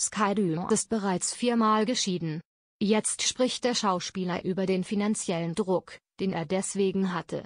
Skyrim ist bereits viermal geschieden. Jetzt spricht der Schauspieler über den finanziellen Druck, den er deswegen hatte.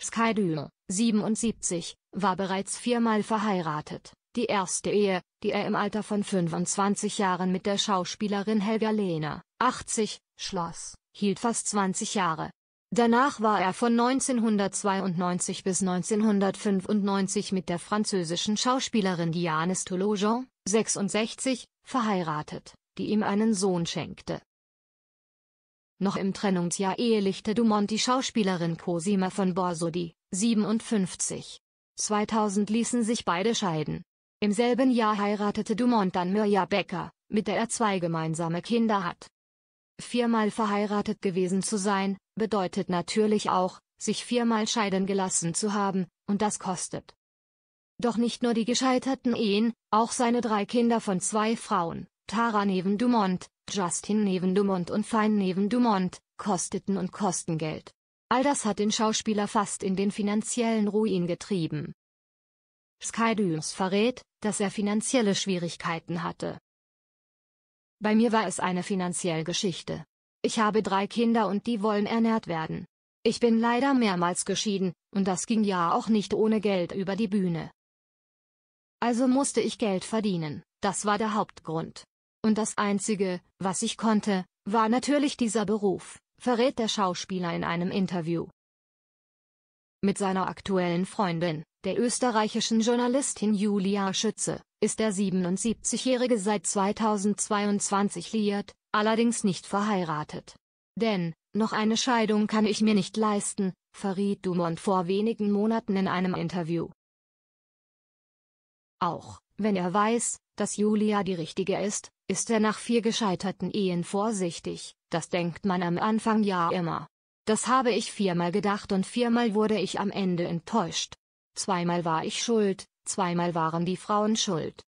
Skyrim, 77, war bereits viermal verheiratet. Die erste Ehe, die er im Alter von 25 Jahren mit der Schauspielerin Helga Lehner, 80, schloss, hielt fast 20 Jahre. Danach war er von 1992 bis 1995 mit der französischen Schauspielerin Diane Stolojon, 66, verheiratet, die ihm einen Sohn schenkte. Noch im Trennungsjahr ehelichte Dumont die Schauspielerin Cosima von Borsodi, 57. 2000 ließen sich beide scheiden. Im selben Jahr heiratete Dumont dann Mirja Becker, mit der er zwei gemeinsame Kinder hat. Viermal verheiratet gewesen zu sein, bedeutet natürlich auch, sich viermal scheiden gelassen zu haben, und das kostet. Doch nicht nur die gescheiterten Ehen, auch seine drei Kinder von zwei Frauen, Tara Neven Dumont, Justin Neven Dumont und Fine Neven Dumont, kosteten und kosten Geld. All das hat den Schauspieler fast in den finanziellen Ruin getrieben. Skydunes verrät, dass er finanzielle Schwierigkeiten hatte. Bei mir war es eine finanzielle Geschichte. Ich habe drei Kinder und die wollen ernährt werden. Ich bin leider mehrmals geschieden, und das ging ja auch nicht ohne Geld über die Bühne. Also musste ich Geld verdienen, das war der Hauptgrund. Und das Einzige, was ich konnte, war natürlich dieser Beruf, verrät der Schauspieler in einem Interview. Mit seiner aktuellen Freundin, der österreichischen Journalistin Julia Schütze, ist der 77-Jährige seit 2022 liiert, allerdings nicht verheiratet. Denn, noch eine Scheidung kann ich mir nicht leisten, verriet Dumont vor wenigen Monaten in einem Interview. Auch wenn er weiß, dass Julia die richtige ist, ist er nach vier gescheiterten Ehen vorsichtig, das denkt man am Anfang ja immer. Das habe ich viermal gedacht und viermal wurde ich am Ende enttäuscht. Zweimal war ich schuld, zweimal waren die Frauen schuld.